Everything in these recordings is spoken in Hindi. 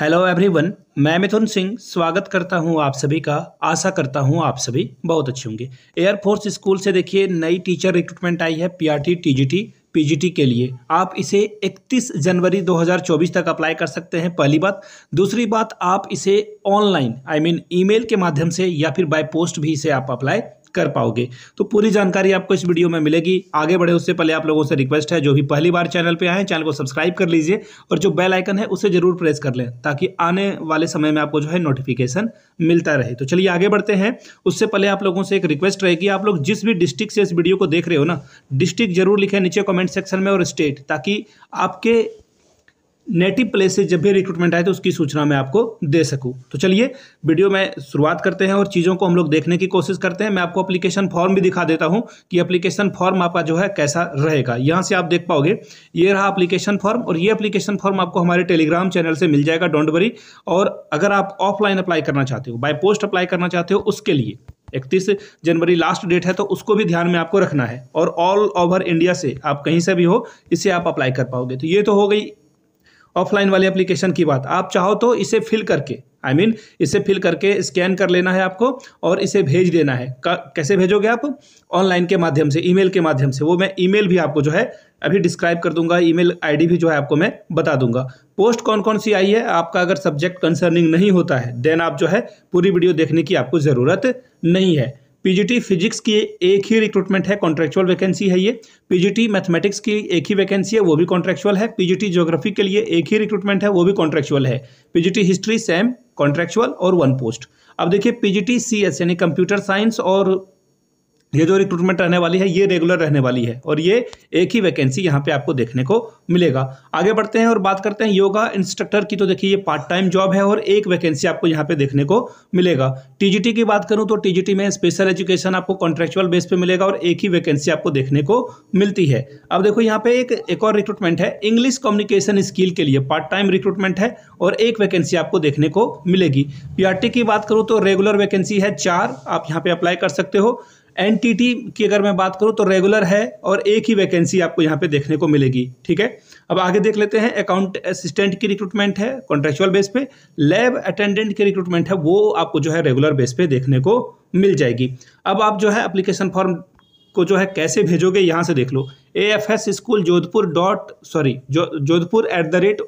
हेलो एवरीवन मैं मिथुन सिंह स्वागत करता हूं आप सभी का आशा करता हूं आप सभी बहुत अच्छे होंगे एयरफोर्स स्कूल से देखिए नई टीचर रिक्रूटमेंट आई है पीआरटी टीजीटी पीजीटी के लिए आप इसे 31 जनवरी 2024 तक अप्लाई कर सकते हैं पहली बात दूसरी बात आप इसे ऑनलाइन आई मीन ईमेल के माध्यम से या फिर बाय पोस्ट भी इसे आप अप्लाई कर पाओगे तो पूरी जानकारी आपको इस वीडियो में मिलेगी आगे बढ़े उससे पहले आप लोगों से रिक्वेस्ट है जो भी पहली बार चैनल पर आए चैनल को सब्सक्राइब कर लीजिए और जो बेल आइकन है उसे जरूर प्रेस कर लें ताकि आने वाले समय में आपको जो है नोटिफिकेशन मिलता रहे तो चलिए आगे बढ़ते हैं उससे पहले आप लोगों से एक रिक्वेस्ट रहेगी आप लोग जिस भी डिस्ट्रिक्ट से इस वीडियो को देख रहे हो ना डिस्ट्रिक्ट जरूर लिखें नीचे कमेंट सेक्शन में और स्टेट ताकि आपके नेटिव प्लेस से जब भी रिक्रूटमेंट आए तो उसकी सूचना मैं आपको दे सकूं तो चलिए वीडियो में शुरुआत करते हैं और चीज़ों को हम लोग देखने की कोशिश करते हैं मैं आपको एप्लीकेशन फॉर्म भी दिखा देता हूं कि एप्लीकेशन फॉर्म आपका जो है कैसा रहेगा यहां से आप देख पाओगे ये रहा अप्लीकेशन फॉर्म और ये अप्लीकेशन फॉर्म आपको हमारे टेलीग्राम चैनल से मिल जाएगा डोंट वरी और अगर आप ऑफलाइन अप्लाई करना चाहते हो बाई पोस्ट अप्लाई करना चाहते हो उसके लिए इकतीस जनवरी लास्ट डेट है तो उसको भी ध्यान में आपको रखना है और ऑल ओवर इंडिया से आप कहीं से भी हो इसे आप अप्लाई कर पाओगे तो ये तो हो गई ऑफलाइन वाली एप्लीकेशन की बात आप चाहो तो इसे फिल करके आई I मीन mean, इसे फिल करके स्कैन कर लेना है आपको और इसे भेज देना है कैसे भेजोगे आप ऑनलाइन के माध्यम से ईमेल के माध्यम से वो मैं ईमेल भी आपको जो है अभी डिस्क्राइब कर दूंगा ईमेल आईडी भी जो है आपको मैं बता दूंगा पोस्ट कौन कौन सी आई है आपका अगर सब्जेक्ट कंसर्निंग नहीं होता है देन आप जो है पूरी वीडियो देखने की आपको ज़रूरत नहीं है पीजीटी फिजिक्स की एक ही रिक्रूटमेंट है कॉन्ट्रेक्चुअल वैकेंसी है ये पीजीटी मैथमेटिक्स की एक ही वैकेंसी है वो भी कॉन्ट्रेक्चुअल है पीजीटी ज्योग्राफी के लिए एक ही रिक्रूटमेंट है वो भी कॉन्ट्रेक्चुअल है पीजीटी हिस्ट्री सेम कॉन्ट्रेक्चुअल और वन पोस्ट अब देखिए पीजीटी सीएस यानी कंप्यूटर साइंस और ये जो रिक्रूटमेंट रहने वाली है ये रेगुलर रहने वाली है और ये एक ही वैकेंसी यहाँ पे आपको देखने को मिलेगा आगे बढ़ते हैं और बात करते हैं योगा इंस्ट्रक्टर की तो देखिए ये पार्ट टाइम जॉब है और एक वैकेंसी आपको यहाँ पे देखने को मिलेगा टीजीटी की बात करूँ तो टीजीटी में स्पेशल एजुकेशन आपको कॉन्ट्रेक्चुअल बेस पर मिलेगा और एक ही वैकेंसी आपको देखने को मिलती है अब देखो यहाँ पे एक एक और रिक्रूटमेंट है इंग्लिश कम्युनिकेशन स्किल के लिए पार्ट टाइम रिक्रूटमेंट है और एक वैकेंसी आपको देखने को मिलेगी पीआरटी की बात करूँ तो रेगुलर वैकेंसी है चार आप यहाँ पर अप्लाई कर सकते हो एनटीटी की अगर मैं बात करूँ तो रेगुलर है और एक ही वैकेंसी आपको यहाँ पे देखने को मिलेगी ठीक है अब आगे देख लेते हैं अकाउंट असिस्टेंट की रिक्रूटमेंट है कॉन्ट्रेक्चुअल बेस पे लैब अटेंडेंट की रिक्रूटमेंट है वो आपको जो है रेगुलर बेस पे देखने को मिल जाएगी अब आप जो है अप्लीकेशन फॉर्म को जो है कैसे भेजोगे यहाँ से देख लो A F S school Jodhpur dot sorry जो Jodhpur at the rate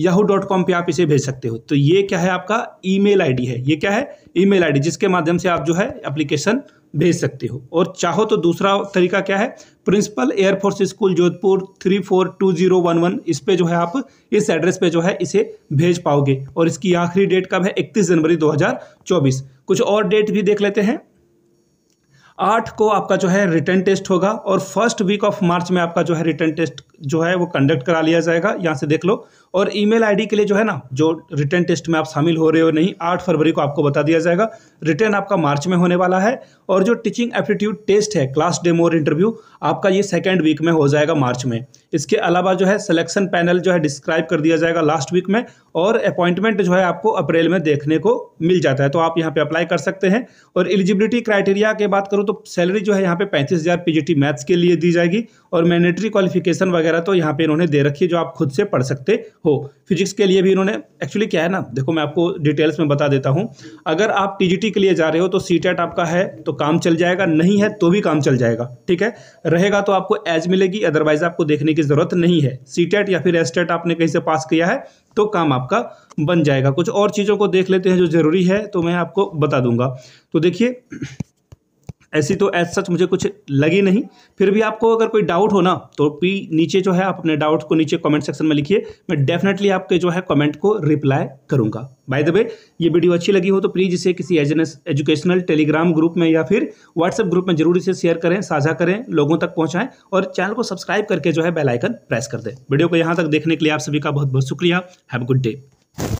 Yahoo dot com पर आप इसे भेज सकते हो तो ये क्या है आपका ईमेल आईडी है ये क्या है ईमेल आईडी जिसके माध्यम से आप जो है एप्लीकेशन भेज सकते हो और चाहो तो दूसरा तरीका क्या है principal air force school Jodhpur three four two zero one one इस पर जो है आप इस एड्रेस पे जो है इसे भेज पाओगे और इसकी आखिरी डेट कब है इकतीस जनवरी दो हज़ार चौबीस कुछ और डेट भी देख लेते हैं आठ को आपका जो है रिटर्न टेस्ट होगा और फर्स्ट वीक ऑफ मार्च में आपका जो है रिटर्न टेस्ट जो है वो कंडक्ट करा लिया जाएगा यहाँ से देख लो और ईमेल आईडी के लिए जो है ना जो रिटर्न टेस्ट में आप शामिल हो रहे हो नहीं आठ फरवरी को आपको बता दिया जाएगा रिटर्न आपका मार्च में होने वाला है और जो टीचिंग एप्टीट्यूड टेस्ट है क्लास डेमो और इंटरव्यू आपका ये सेकेंड वीक में हो जाएगा मार्च में इसके अलावा जो है सिलेक्शन पैनल जो है डिस्क्राइब कर दिया जाएगा लास्ट वीक में और अपॉइंटमेंट जो है आपको अप्रैल में देखने को मिल जाता है तो आप यहाँ पर अप्लाई कर सकते हैं और एलिजिबिलिटी क्राइटेरिया की बात करूँ तो तो सैलरी जो है यहाँ पे पैंतीस हज़ार पी मैथ्स के लिए दी जाएगी और मैंडेटरी क्वालिफिकेशन वगैरह तो यहाँ पे इन्होंने दे रखी है जो आप खुद से पढ़ सकते हो फिजिक्स के लिए भी इन्होंने एक्चुअली क्या है ना देखो मैं आपको डिटेल्स में बता देता हूँ अगर आप टी के लिए जा रहे हो तो सी आपका है तो काम चल जाएगा नहीं है तो भी काम चल जाएगा ठीक है रहेगा तो आपको एज मिलेगी अदरवाइज आपको देखने की ज़रूरत नहीं है सी या फिर एस आपने कहीं से पास किया है तो काम आपका बन जाएगा कुछ और चीज़ों को देख लेते हैं जो ज़रूरी है तो मैं आपको बता दूंगा तो देखिए ऐसी तो एज सच मुझे कुछ लगी नहीं फिर भी आपको अगर कोई डाउट हो ना तो पी नीचे जो है आप अपने डाउट को नीचे कमेंट सेक्शन में लिखिए मैं डेफिनेटली आपके जो है कमेंट को रिप्लाई करूंगा बाय द वे ये वीडियो अच्छी लगी हो तो प्लीज़ इसे किसी एजुकेशनल टेलीग्राम ग्रुप में या फिर व्हाट्सएप ग्रुप में जरूर इसे शेयर करें साझा करें लोगों तक पहुँचाएँ और चैनल को सब्सक्राइब करके जो है बेलाइकन प्रेस कर दें वीडियो को यहाँ तक देखने के लिए आप सभी का बहुत बहुत शुक्रिया हैव गुड डे